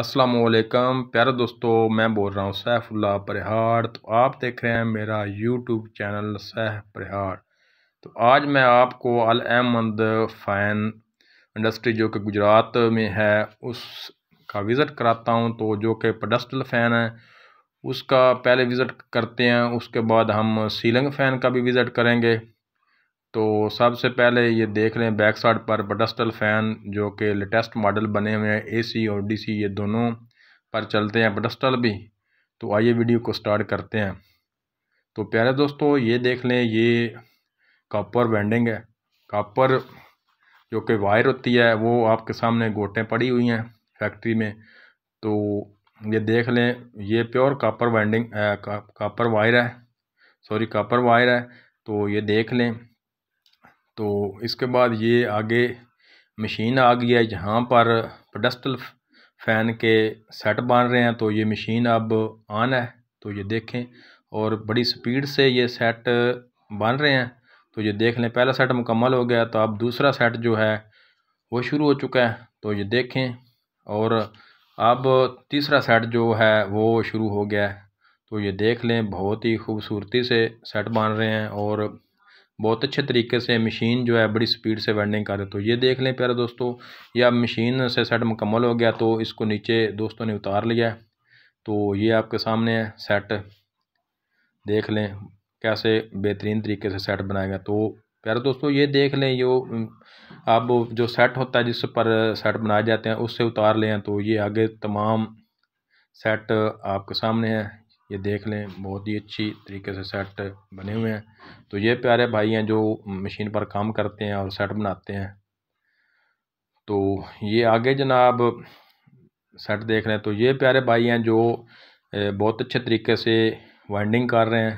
السلام علیکم پیارے دوستو میں بول رہا ہوں سیف اللہ پریہار تو آپ دیکھ رہے ہیں میرا یوٹیوب چینل سیف پریہار تو آج میں آپ کو العمد فین انڈسٹری جو کہ گجرات میں ہے اس کا وزٹ کراتا ہوں تو جو کہ پڈسٹل فین ہے اس کا پہلے وزٹ کرتے ہیں اس کے بعد ہم سیلنگ فین کا بھی وزٹ کریں گے تو سب سے پہلے یہ دیکھ لیں بیک سائڈ پر بڈسٹل فین جو کہ لیٹسٹ ماڈل بنے ہوئے ہیں اے سی اور ڈی سی یہ دونوں پر چلتے ہیں بڈسٹل بھی تو آئیے ویڈیو کو سٹارٹ کرتے ہیں تو پیارے دوستو یہ دیکھ لیں یہ کاپر وینڈنگ ہے کاپر جو کہ وائر ہوتی ہے وہ آپ کے سامنے گوٹیں پڑی ہوئی ہیں فیکٹری میں تو یہ دیکھ لیں یہ pure copper winding copper wire ہے سوری کاپر وائر ہے تو یہ دیکھ لیں تو اس کے بعد یہ آگے مشین آ گئی ہے جہاں پر پڈسٹل فین کے سیٹ بان رہے ہیں تو یہ مشین اب آن ہے تو یہ دیکھیں اور بڑی سپیڈ سے یہ سیٹ بان رہے ہیں تو یہ دیکھ لیں پہلا سیٹ مکمل ہو گیا تو اب دوسرا سیٹ جو ہے وہ شروع ہو چکا ہے تو یہ دیکھیں اور اب تیسرا سیٹ جو ہے وہ شروع ہو گیا ہے تو یہ دیکھ لیں بہت ہی خوبصورتی سے سیٹ بان رہے ہیں اور بہت اچھے طریقے سے مشین جو ہے بڑی سپیڈ سے کر رہے تو یہ دیکھ لیں پیارا دوستو یہ اب مشین سے سیٹ مکمل ہو گیا تو اس کو نیچے دوستوں نے اتار لیا ہے تو یہ آپ کے سامنے ہے سیٹ دیکھ لیں کیسے بہترین طریقے سے سیٹ بنایا گیا تو پیارا دوستو یہ دیکھ لیں جو اب جو سیٹ ہوتا ہے جس پر سیٹ بنائے جاتے ہیں اس سے اتار لیں تو یہ آگے تمام سیٹ آپ کے سامنے ہے یہ دیکھ لیں بہت ہی اچھی طریقے سے سیٹ بنے ہوئے ہیں تو یہ پیارے بھائی ہیں جو مشین پر کام کرتے ہیں اور سیٹ بناتے ہیں تو یہ آگے جناب سیٹ دیکھ رہے ہیں تو یہ پیارے بھائی ہیں جو بہت اچھے طریقے سے وائنڈنگ کر رہے ہیں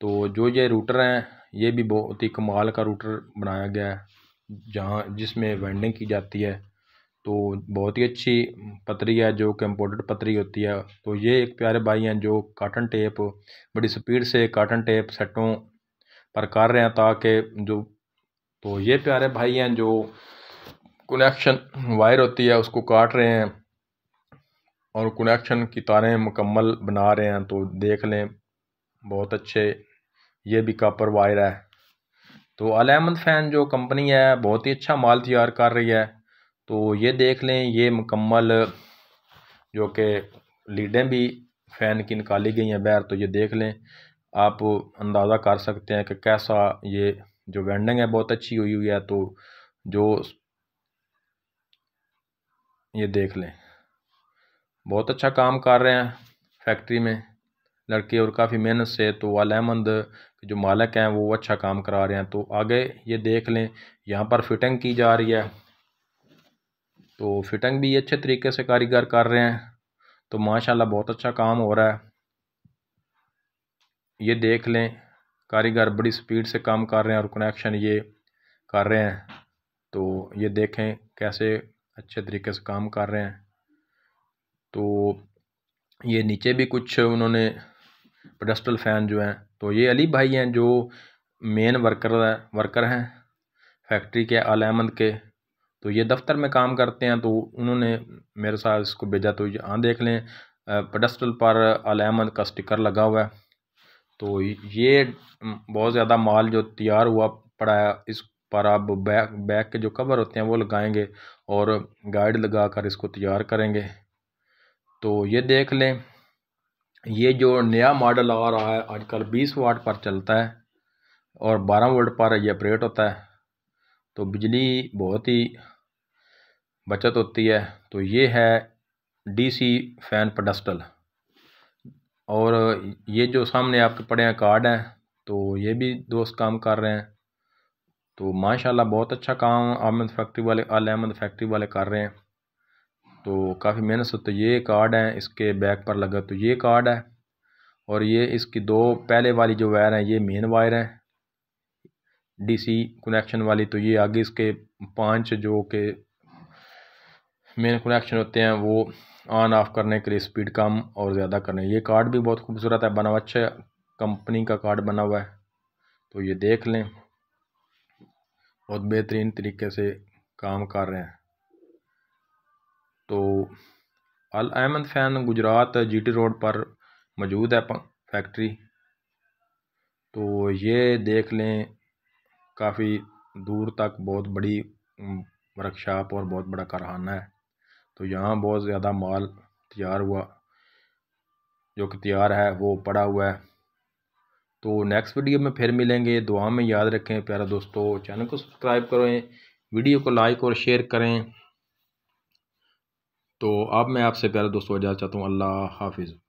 تو جو یہ روٹر ہیں یہ بھی بہت ہی کمال کا روٹر بنایا گیا ہے جہاں جس میں وائنڈنگ کی جاتی ہے تو بہت ہی اچھی پتری ہے جو کہ امپورٹڈ پتری ہوتی ہے تو یہ ایک پیارے بھائی ہیں جو کاٹن ٹیپ بڑی اسپیڈ سے کاٹن ٹیپ سیٹوں پر کر رہے ہیں تاکہ جو تو یہ پیارے بھائی ہیں جو کنیکشن وائر ہوتی ہے اس کو کاٹ رہے ہیں اور کنیکشن کی تاریں مکمل بنا رہے ہیں تو دیکھ لیں بہت اچھے یہ بھی کاپر وائر ہے تو علیحمد فین جو کمپنی ہے بہت ہی اچھا مال تیار کر رہی ہے تو یہ دیکھ لیں یہ مکمل جو کہ لیڈیں بھی فین کی نکالی گئی ہیں بیر تو یہ دیکھ لیں آپ اندازہ کر سکتے ہیں کہ کیسا یہ جو وینڈنگ ہے بہت اچھی ہوئی ہوئی ہے تو جو یہ دیکھ لیں بہت اچھا کام کر رہے ہیں فیکٹری میں لڑکے اور کافی محنت سے تو علحمند جو مالک ہیں وہ اچھا کام کرا رہے ہیں تو آگے یہ دیکھ لیں یہاں پر فٹنگ کی جا رہی ہے تو فٹنگ بھی اچھے طریقے سے کاریگر کر رہے ہیں تو ماشاءاللہ بہت اچھا کام ہو رہا ہے یہ دیکھ لیں کاریگر بڑی سپیڈ سے کام کر رہے ہیں اور کنیکشن یہ کر رہے ہیں تو یہ دیکھیں کیسے اچھے طریقے سے کام کر رہے ہیں تو یہ نیچے بھی کچھ انہوں نے پڈسٹل فین جو ہیں تو یہ علی بھائی ہیں جو مین ورکر ورکر ہیں فیکٹری کے احمد کے تو یہ دفتر میں کام کرتے ہیں تو انہوں نے میرے ساتھ اس کو بھیجا تو یہاں دیکھ لیں پیڈسٹل پر علائمد کا سٹکر لگا ہوا ہے تو یہ بہت زیادہ مال جو تیار ہوا پڑا ہے اس پر آپ بیک بیک کے جو کور ہوتے ہیں وہ لگائیں گے اور گائیڈ لگا کر اس کو تیار کریں گے تو یہ دیکھ لیں یہ جو نیا ماڈل آ رہا ہے آج کل بیس واٹ پر چلتا ہے اور بارہ وارٹ پر یہ اپریٹ ہوتا ہے تو بجلی بہت ہی بچت ہوتی ہے تو یہ ہے ڈی سی فین پڈسٹل اور یہ جو سامنے آپ کے پڑے ہیں کارڈ ہیں تو یہ بھی دوست کام کر رہے ہیں تو ماشاءاللہ بہت اچھا کام احمد فیکٹری والے آل احمد فیکٹری والے کر رہے ہیں تو کافی محنت سے تو یہ کارڈ ہیں اس کے بیک پر لگا تو یہ کارڈ ہے اور یہ اس کی دو پہلے والی جو وائر ہیں یہ مین وائر ہیں ڈی سی کنیکشن والی تو یہ آگے اس کے پانچ جو کہ مین کنیکشن ہوتے ہیں وہ آن آف کرنے کے لیے سپیڈ کم اور زیادہ کرنے یہ کارڈ بھی بہت خوبصورت ہے بنا ہوا اچھا کمپنی کا کارڈ بنا ہوا ہے تو یہ دیکھ لیں بہت بہترین طریقے سے کام کر رہے ہیں تو Alhamd fan Gujrat G T road پر موجود ہے فیکٹری تو یہ دیکھ لیں کافی دور تک بہت بڑی ورکشاپ اور بہت بڑا کارخانہ ہے تو یہاں بہت زیادہ مال تیار ہوا جو کہ تیار ہے وہ پڑا ہوا ہے تو نیکسٹ ویڈیو میں پھر ملیں گے دعا میں یاد رکھیں پیارا دوستو چینل کو سبسکرائب کریں ویڈیو کو لائک اور شیئر کریں تو اب میں آپ سے پیارا دوستو اجازت چاہتا ہوں اللہ حافظ